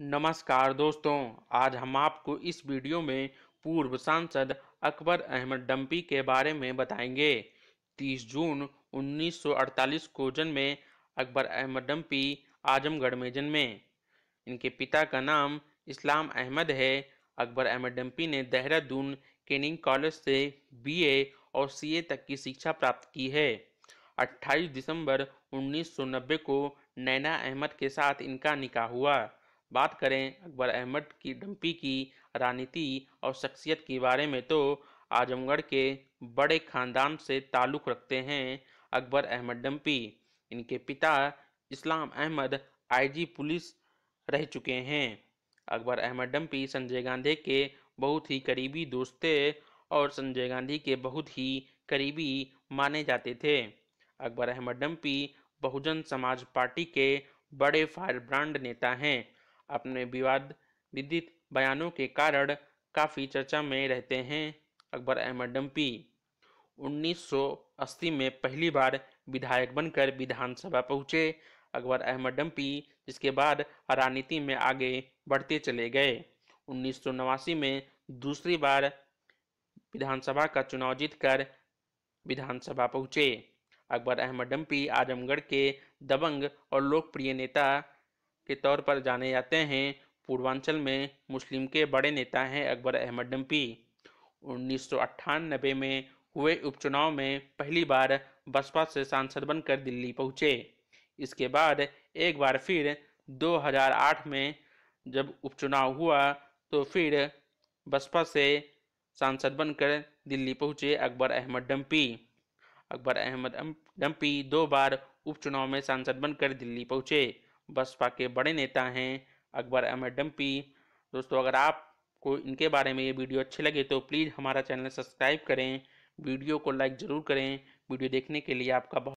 नमस्कार दोस्तों आज हम आपको इस वीडियो में पूर्व सांसद अकबर अहमद डम्पी के बारे में बताएंगे 30 जून 1948 को जन्मे अकबर अहमद डम्पी आजमगढ़ में जन्मे इनके पिता का नाम इस्लाम अहमद है अकबर अहमद डम्पी ने देहरादून केनिंग कॉलेज से बीए और सीए तक की शिक्षा प्राप्त की है 28 दिसंबर 1990 को नैना अहमद के साथ इनका निकाह हुआ बात करें अकबर अहमद की डम्पी की राजनीति और शख्सियत के बारे में तो आजमगढ़ के बड़े खानदान से ताल्लुक़ रखते हैं अकबर अहमद डम्पी इनके पिता इस्लाम अहमद आईजी पुलिस रह चुके हैं अकबर अहमद डम्पी संजय गांधी के बहुत ही करीबी दोस्त थे और संजय गांधी के बहुत ही करीबी माने जाते थे अकबर अहमद डम्पी बहुजन समाज पार्टी के बड़े फायर ब्रांड नेता हैं अपने विवाद विदित बयानों के कारण काफ़ी चर्चा में रहते हैं अकबर अहमद डम्पी 1980 में पहली बार विधायक बनकर विधानसभा पहुंचे अकबर अहमद डम्पी जिसके बाद राजनीति में आगे बढ़ते चले गए उन्नीस में दूसरी बार विधानसभा का चुनाव जीतकर विधानसभा पहुंचे अकबर अहमद डम्पी आजमगढ़ के दबंग और लोकप्रिय नेता के तौर पर जाने जाते हैं पूर्वांचल में मुस्लिम के बड़े नेता हैं अकबर अहमद डम्पी उन्नीस में हुए उपचुनाव में पहली बार बसपा से सांसद बनकर दिल्ली पहुंचे इसके बाद एक बार फिर 2008 में जब उपचुनाव हुआ तो फिर बसपा से सांसद बनकर दिल्ली पहुंचे अकबर अहमद डम्पी अकबर अहमद डम्पी दो बार उपचुनाव में सांसद बनकर दिल्ली पहुंचे बसपा के बड़े नेता हैं अकबर अहमद डम्पी दोस्तों अगर आपको इनके बारे में ये वीडियो अच्छी लगे तो प्लीज़ हमारा चैनल सब्सक्राइब करें वीडियो को लाइक ज़रूर करें वीडियो देखने के लिए आपका बहुत